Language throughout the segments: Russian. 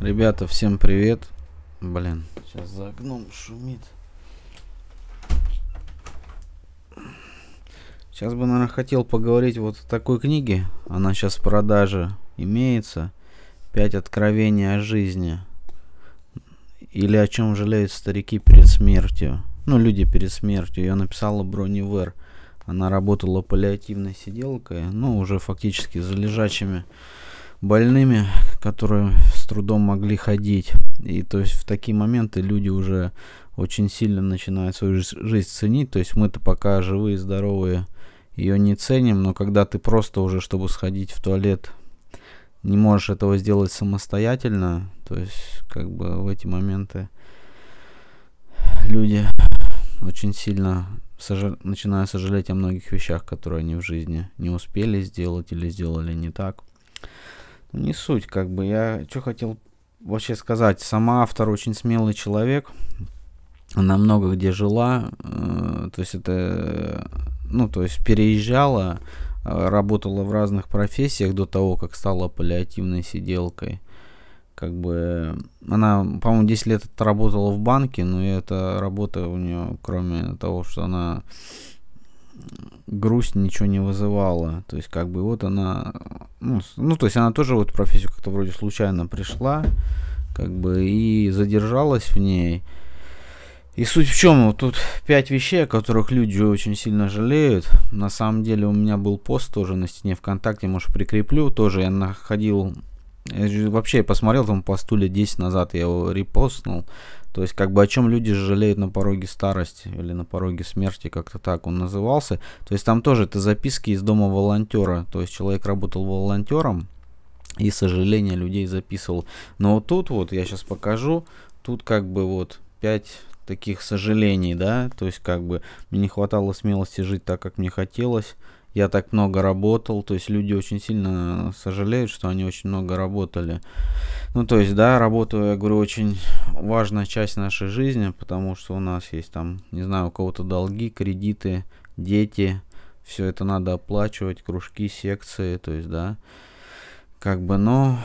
Ребята, всем привет. Блин, сейчас за окном шумит. Сейчас бы, наверное, хотел поговорить вот о такой книге. Она сейчас в продаже имеется. «Пять откровений о жизни». Или «О чем жалеют старики перед смертью». Ну, люди перед смертью. Ее написала Брони Вер. Она работала паллиативной сиделкой, ну, уже фактически за лежачими больными, которые с трудом могли ходить. И то есть в такие моменты люди уже очень сильно начинают свою жизнь ценить. То есть мы-то пока живые, здоровые, ее не ценим, но когда ты просто уже, чтобы сходить в туалет, не можешь этого сделать самостоятельно, то есть как бы в эти моменты люди очень сильно сожал... начинают сожалеть о многих вещах, которые они в жизни не успели сделать или сделали не так. Не суть, как бы. Я что хотел вообще сказать. Сама автор очень смелый человек. Она много где жила. Э, то есть это... Ну, то есть переезжала, э, работала в разных профессиях до того, как стала паллиативной сиделкой как бы э, она, по-моему, 10 лет работала в банке, но эта работа у нее, кроме того, что она грусть ничего не вызывала. То есть, как бы вот она. Ну, ну то есть она тоже вот профессию как-то вроде случайно пришла, как бы и задержалась в ней. И суть в чем, вот тут пять вещей, о которых люди очень сильно жалеют. На самом деле у меня был пост тоже на стене ВКонтакте, может прикреплю, тоже я находил я вообще посмотрел там посту лет 10 назад, я его репостнул. То есть, как бы о чем люди жалеют на пороге старости или на пороге смерти, как-то так он назывался. То есть, там тоже это записки из дома волонтера. То есть, человек работал волонтером и сожаление людей записывал. Но вот тут вот, я сейчас покажу, тут как бы вот 5 таких сожалений, да, то есть как бы мне не хватало смелости жить так, как мне хотелось, я так много работал, то есть люди очень сильно сожалеют, что они очень много работали. Ну, то есть, да, работа, я говорю, очень важная часть нашей жизни, потому что у нас есть там, не знаю, у кого-то долги, кредиты, дети, все это надо оплачивать, кружки, секции, то есть, да, как бы, но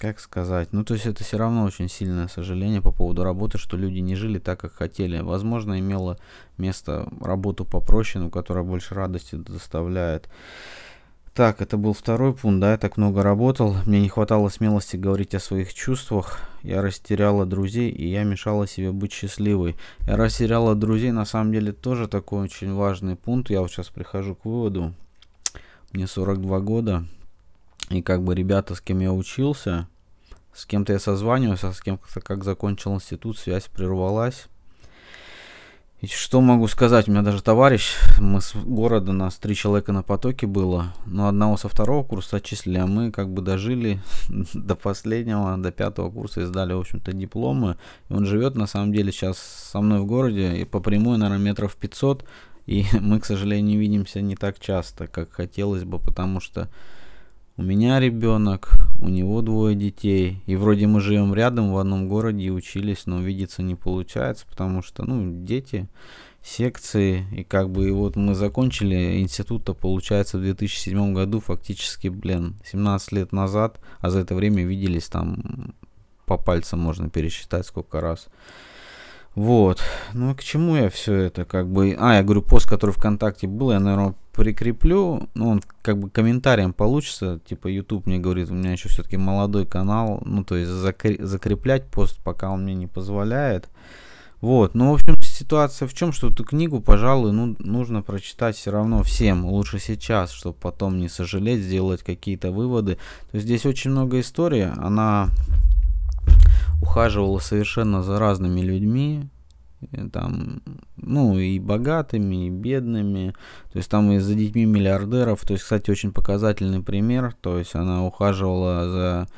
как сказать? Ну, то есть это все равно очень сильное сожаление по поводу работы, что люди не жили так, как хотели. Возможно, имело место работу попроще, но которая больше радости доставляет. Так, это был второй пункт, да, я так много работал, мне не хватало смелости говорить о своих чувствах, я растеряла друзей, и я мешала себе быть счастливой. Я растеряла друзей, на самом деле, тоже такой очень важный пункт, я вот сейчас прихожу к выводу, мне 42 года, и как бы ребята, с кем я учился, с кем-то я созванивался, а с кем-то как закончил институт, связь прервалась. И что могу сказать, у меня даже товарищ, мы с города, нас три человека на потоке было, но ну, одного со второго курса отчислили, а мы как бы дожили до последнего, до пятого курса и сдали, в общем-то, дипломы. И он живет, на самом деле, сейчас со мной в городе, и по прямой, наверное, метров 500, и мы, к сожалению, не видимся не так часто, как хотелось бы, потому что у меня ребенок, у него двое детей. И вроде мы живем рядом в одном городе и учились, но видеться не получается, потому что, ну, дети, секции. И как бы, и вот мы закончили института, получается, в 2007 году, фактически, блин, 17 лет назад, а за это время виделись там по пальцам можно пересчитать сколько раз. Вот. Ну, к чему я все это, как бы... А, я говорю, пост, который ВКонтакте был, я, наверное, прикреплю. Ну, он как бы комментарием получится. Типа, YouTube мне говорит, у меня еще все-таки молодой канал. Ну, то есть, закр... закреплять пост, пока он мне не позволяет. Вот. Ну, в общем, ситуация в чем, что эту книгу, пожалуй, ну, нужно прочитать все равно всем. Лучше сейчас, чтобы потом не сожалеть, сделать какие-то выводы. То есть, здесь очень много истории. Она ухаживала совершенно за разными людьми, э, там, ну, и богатыми, и бедными, то есть там и за детьми миллиардеров, то есть, кстати, очень показательный пример, то есть она ухаживала за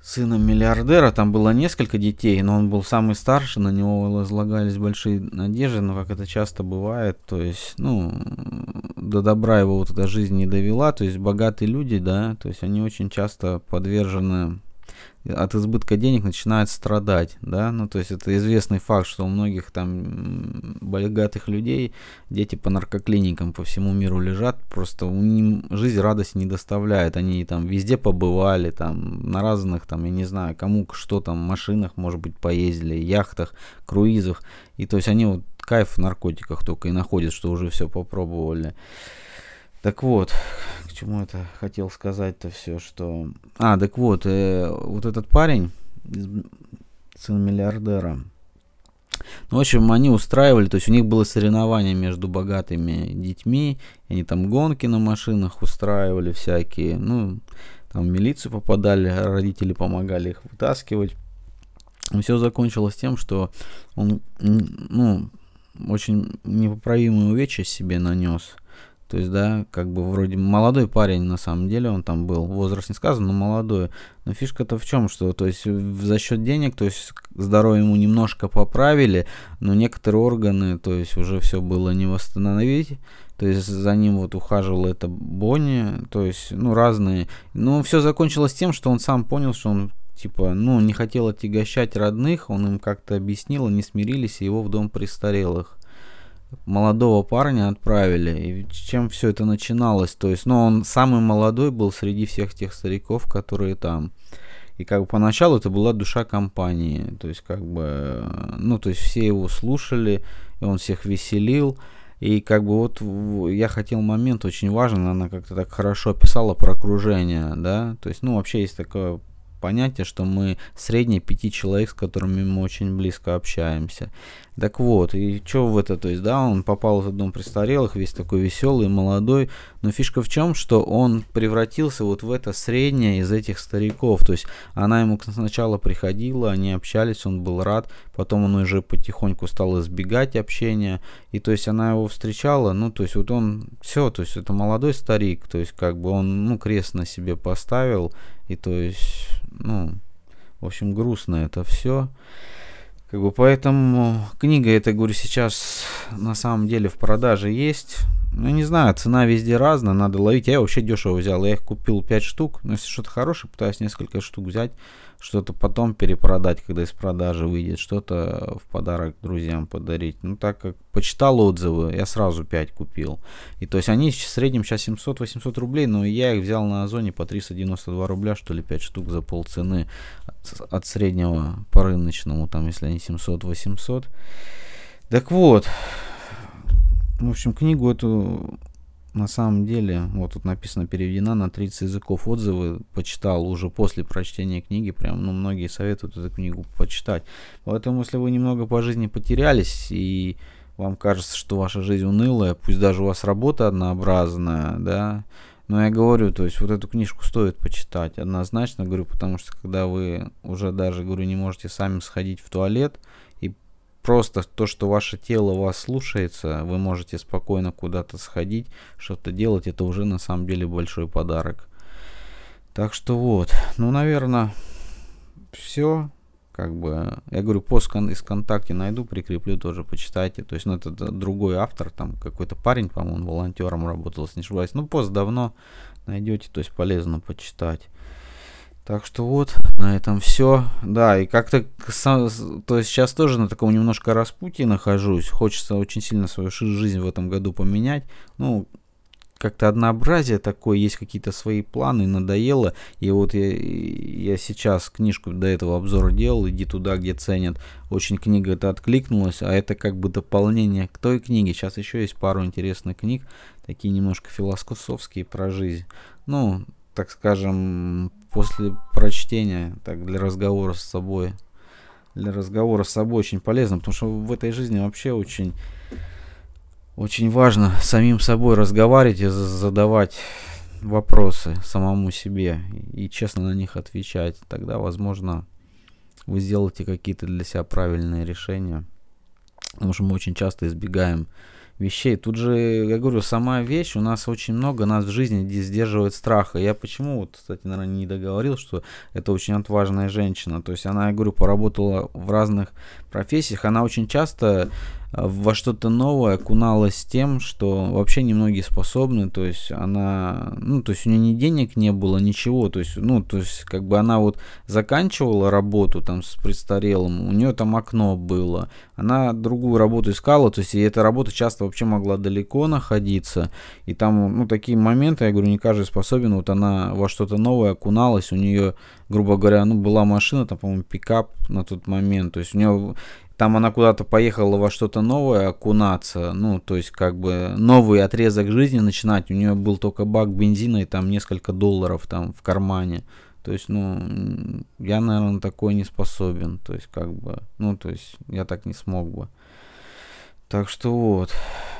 сына миллиардера, там было несколько детей, но он был самый старший, на него возлагались большие надежды, но как это часто бывает, то есть, ну, до добра его вот эта жизнь не довела, то есть богатые люди, да, то есть они очень часто подвержены от избытка денег начинают страдать, да, ну то есть это известный факт, что у многих там богатых людей дети по наркоклиникам по всему миру лежат, просто у них жизнь радость не доставляет, они там везде побывали, там на разных там, я не знаю, кому что там, машинах, может быть, поездили, яхтах, круизах, и то есть они вот кайф в наркотиках только и находят, что уже все попробовали. Так вот, к чему это хотел сказать-то все, что... А, так вот, э, вот этот парень, сын миллиардера, ну, в общем, они устраивали, то есть у них было соревнование между богатыми детьми, они там гонки на машинах устраивали всякие, ну, там в милицию попадали, родители помогали их вытаскивать. Все закончилось тем, что он, ну, очень непоправимые увечья себе нанес. То есть, да, как бы вроде молодой парень на самом деле, он там был, возраст не сказан, но молодой. Но фишка-то в чем, что, то есть, за счет денег, то есть, здоровье ему немножко поправили, но некоторые органы, то есть, уже все было не восстановить. То есть за ним вот ухаживал это Бонни, то есть, ну, разные. Но все закончилось тем, что он сам понял, что он типа, ну, не хотел отягощать родных, он им как-то объяснил, они смирились, и его в дом престарелых молодого парня отправили. И чем все это начиналось? То есть, ну, он самый молодой был среди всех тех стариков, которые там. И как бы поначалу это была душа компании. То есть, как бы, э, ну, то есть все его слушали, и он всех веселил. И как бы вот я хотел момент очень важный она как-то так хорошо описала про окружение, да, то есть, ну, вообще есть такое понятие, что мы средние пяти человек, с которыми мы очень близко общаемся. Так вот, и что в это, то есть, да, он попал в этот дом престарелых, весь такой веселый, молодой, но фишка в чем, что он превратился вот в это среднее из этих стариков, то есть, она ему сначала приходила, они общались, он был рад, потом он уже потихоньку стал избегать общения, и то есть, она его встречала, ну, то есть, вот он, все, то есть, это молодой старик, то есть, как бы он, ну, крест на себе поставил, и то есть, ну, в общем, грустно это все. Как бы поэтому книга, это говорю, сейчас на самом деле в продаже есть. Ну, не знаю, цена везде разная, надо ловить. Я вообще дешево взял, я их купил 5 штук. Но если что-то хорошее, пытаюсь несколько штук взять что-то потом перепродать, когда из продажи выйдет, что-то э, в подарок друзьям подарить. Ну, так как почитал отзывы, я сразу 5 купил. И то есть они в среднем сейчас 700-800 рублей, но я их взял на Озоне по 392 рубля, что ли, 5 штук за полцены от среднего по рыночному, там, если они 700-800. Так вот, в общем, книгу эту на самом деле, вот тут написано, переведена на 30 языков отзывы, почитал уже после прочтения книги, прям, ну, многие советуют эту книгу почитать. Поэтому, если вы немного по жизни потерялись и вам кажется, что ваша жизнь унылая, пусть даже у вас работа однообразная, да, но я говорю, то есть вот эту книжку стоит почитать, однозначно говорю, потому что когда вы уже даже, говорю, не можете сами сходить в туалет, просто то, что ваше тело вас слушается, вы можете спокойно куда-то сходить, что-то делать, это уже на самом деле большой подарок. Так что вот, ну, наверное, все. Как бы, я говорю, пост из ВКонтакте найду, прикреплю тоже, почитайте. То есть, ну, это другой автор, там какой-то парень, по-моему, волонтером работал, если не ошибаюсь. Ну, пост давно найдете, то есть полезно почитать. Так что вот, на этом все. Да, и как-то, то есть сейчас тоже на таком немножко распутье нахожусь. Хочется очень сильно свою жизнь в этом году поменять. Ну, как-то однообразие такое, есть какие-то свои планы, надоело. И вот я, я сейчас книжку до этого обзора делал, иди туда, где ценят. Очень книга это откликнулась, а это как бы дополнение к той книге. Сейчас еще есть пару интересных книг, такие немножко философские про жизнь. Ну, так скажем, после прочтения, так, для разговора с собой. Для разговора с собой очень полезно, потому что в этой жизни вообще очень, очень важно самим собой разговаривать и задавать вопросы самому себе и честно на них отвечать. Тогда, возможно, вы сделаете какие-то для себя правильные решения. Потому что мы очень часто избегаем вещей. Тут же, я говорю, сама вещь, у нас очень много нас в жизни сдерживает страха. Я почему, вот, кстати, наверное, не договорил, что это очень отважная женщина. То есть она, я говорю, поработала в разных профессиях. Она очень часто во что-то новое окуналась тем, что вообще немногие способны, то есть она, ну, то есть у нее ни денег не было, ничего, то есть, ну, то есть как бы она вот заканчивала работу там с престарелым, у нее там окно было, она другую работу искала, то есть и эта работа часто вообще могла далеко находиться, и там, ну, такие моменты, я говорю, не каждый способен, вот она во что-то новое окуналась, у нее, грубо говоря, ну, была машина, там, по-моему, пикап на тот момент, то есть у нее там она куда-то поехала во что-то новое окунаться, ну, то есть как бы новый отрезок жизни начинать, у нее был только бак бензина и там несколько долларов там в кармане, то есть, ну, я, наверное, такой не способен, то есть как бы, ну, то есть я так не смог бы. Так что вот,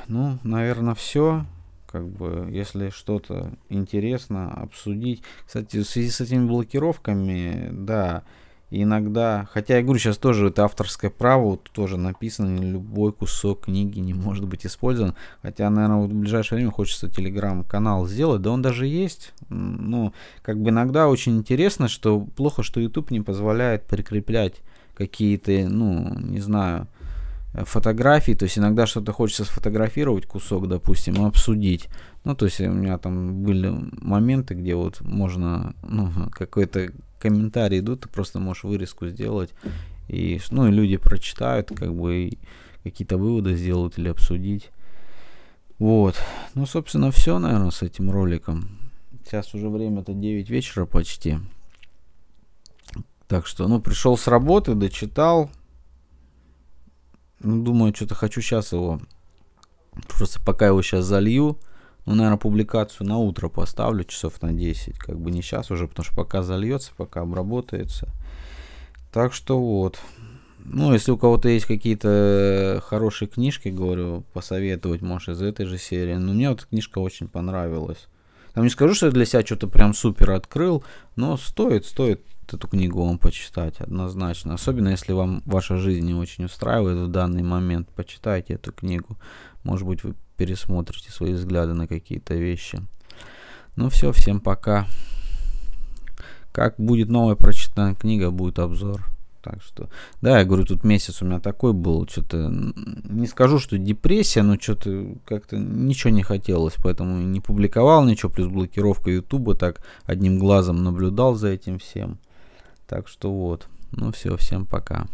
ну, наверное, все как бы, если что-то интересно обсудить. Кстати, в связи с этими блокировками, да, и иногда, хотя я говорю, сейчас тоже это авторское право, вот тоже написано, любой кусок книги не может быть использован. Хотя, наверное, вот в ближайшее время хочется телеграм-канал сделать, да он даже есть. Ну, как бы иногда очень интересно, что плохо, что YouTube не позволяет прикреплять какие-то, ну, не знаю, фотографий, то есть иногда что-то хочется сфотографировать кусок, допустим, обсудить. Ну, то есть у меня там были моменты, где вот можно, ну, какой-то комментарий идут, ты просто можешь вырезку сделать, и, ну, и люди прочитают, как бы, какие-то выводы сделают или обсудить. Вот. Ну, собственно, все, наверное, с этим роликом. Сейчас уже время-то 9 вечера почти. Так что, ну, пришел с работы, дочитал, ну, думаю, что-то хочу сейчас его. Просто пока его сейчас залью. Ну, наверное, публикацию на утро поставлю, часов на 10. Как бы не сейчас уже, потому что пока зальется, пока обработается. Так что вот. Ну, если у кого-то есть какие-то хорошие книжки, говорю, посоветовать, может, из этой же серии. Но ну, мне вот книжка очень понравилась. Там не скажу, что я для себя что-то прям супер открыл, но стоит, стоит эту книгу вам почитать однозначно. Особенно если вам ваша жизнь не очень устраивает в данный момент, почитайте эту книгу. Может быть, вы пересмотрите свои взгляды на какие-то вещи. Ну все, всем пока. Как будет новая прочитанная книга, будет обзор. Так что, да, я говорю, тут месяц у меня такой был, что-то, не скажу, что депрессия, но что-то как-то ничего не хотелось, поэтому не публиковал ничего, плюс блокировка Ютуба, так одним глазом наблюдал за этим всем. Так что вот. Ну все, всем пока.